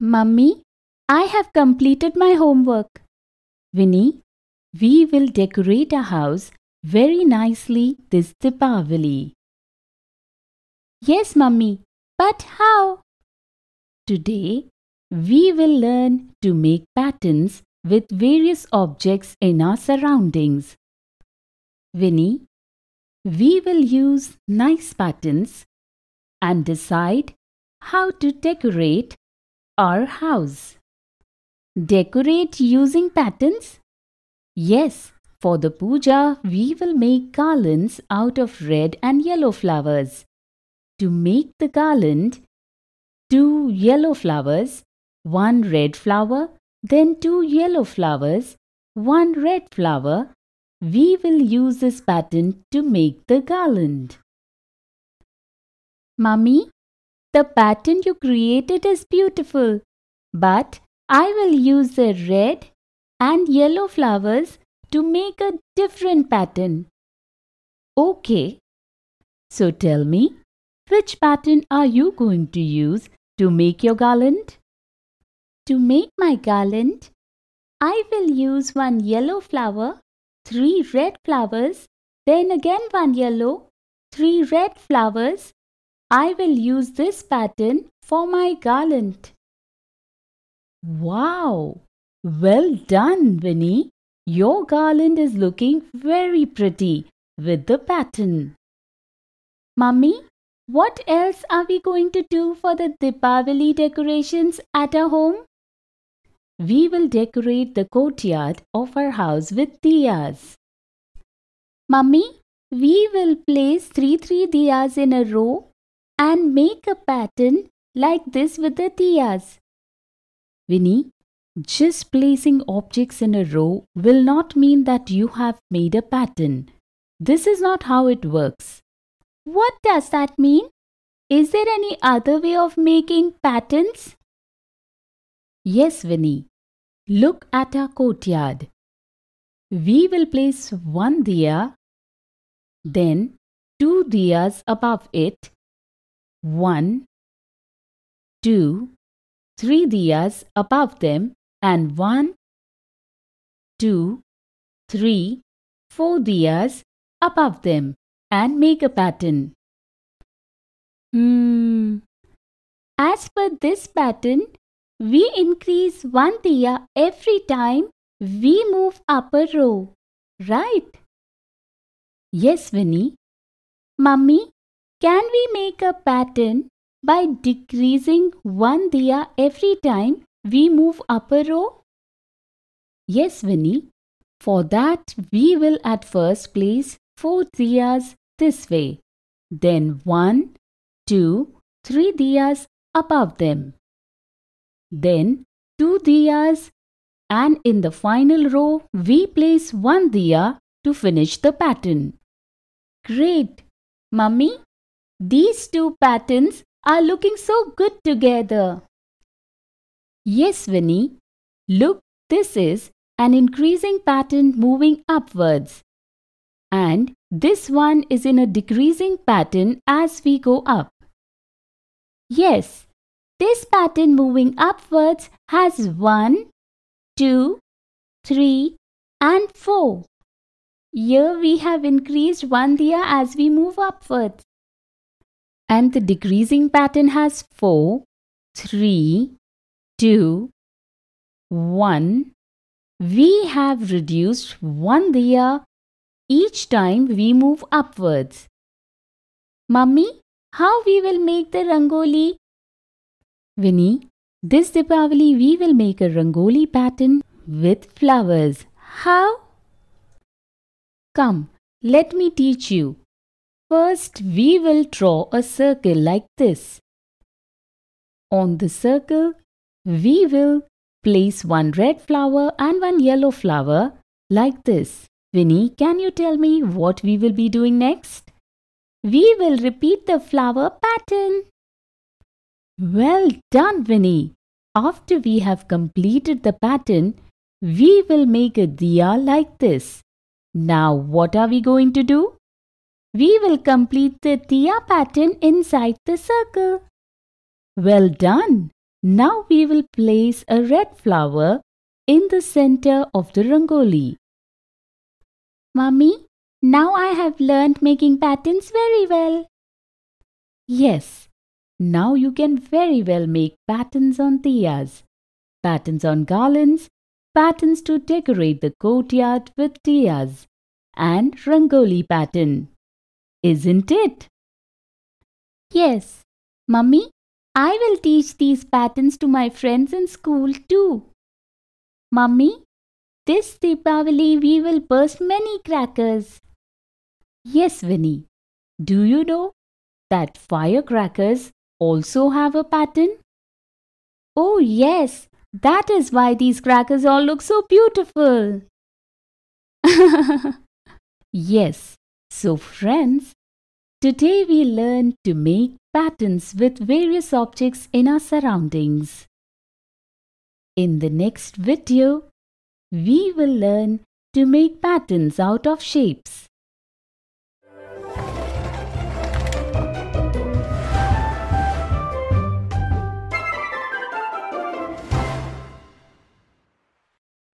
Mummy, I have completed my homework. Winnie, we will decorate our house very nicely this Deepavali. Yes, Mummy, but how? Today, we will learn to make patterns with various objects in our surroundings. Winnie, we will use nice patterns and decide how to decorate our house. Decorate using patterns? Yes, for the puja, we will make garlands out of red and yellow flowers. To make the garland, two yellow flowers, one red flower, then two yellow flowers, one red flower. We will use this pattern to make the garland. Mummy, the pattern you created is beautiful, but I will use the red and yellow flowers to make a different pattern. Okay, so tell me, which pattern are you going to use to make your garland? To make my garland, I will use one yellow flower, three red flowers, then again one yellow, three red flowers, I will use this pattern for my garland. Wow! Well done, Winnie. Your garland is looking very pretty with the pattern. Mummy, what else are we going to do for the Deepavali decorations at our home? We will decorate the courtyard of our house with diyas. Mummy, we will place 3 3 diyas in a row and make a pattern like this with the tias. Winnie, just placing objects in a row will not mean that you have made a pattern. This is not how it works. What does that mean? Is there any other way of making patterns? Yes, Winnie. Look at our courtyard. We will place one diya, then two diyas above it one, two, three diyas above them and one, two, three, four diyas above them and make a pattern. Hmm. As per this pattern, we increase one diya every time we move up a row, right? Yes, Vinny. Mummy, can we make a pattern by decreasing one diya every time we move up a row? Yes, Winnie. For that, we will at first place four diyas this way, then one, two, three diyas above them. Then two diyas and in the final row we place one diya to finish the pattern. Great! Mummy, these two patterns are looking so good together. Yes, Winnie. Look, this is an increasing pattern moving upwards. And this one is in a decreasing pattern as we go up. Yes, this pattern moving upwards has 1, 2, 3 and 4. Here we have increased one dia as we move upwards and the decreasing pattern has 4, 3, 2, 1. We have reduced one diya each time we move upwards. Mummy, how we will make the rangoli? Winnie, this Deepavali we will make a rangoli pattern with flowers. How? Come, let me teach you. First, we will draw a circle like this. On the circle, we will place one red flower and one yellow flower like this. Winnie, can you tell me what we will be doing next? We will repeat the flower pattern. Well done, Winnie. After we have completed the pattern, we will make a diya like this. Now, what are we going to do? we will complete the Tia pattern inside the circle. Well done! Now we will place a red flower in the center of the rangoli. Mummy, now I have learned making patterns very well. Yes, now you can very well make patterns on Tiyas, patterns on garlands, patterns to decorate the courtyard with Tiyas, and rangoli pattern isn't it? Yes, Mummy, I will teach these patterns to my friends in school too. Mummy, this Deepavali we will burst many crackers. Yes, Winnie. Do you know that firecrackers also have a pattern? Oh, yes. That is why these crackers all look so beautiful. yes, so friends, today we learn to make patterns with various objects in our surroundings. In the next video, we will learn to make patterns out of shapes.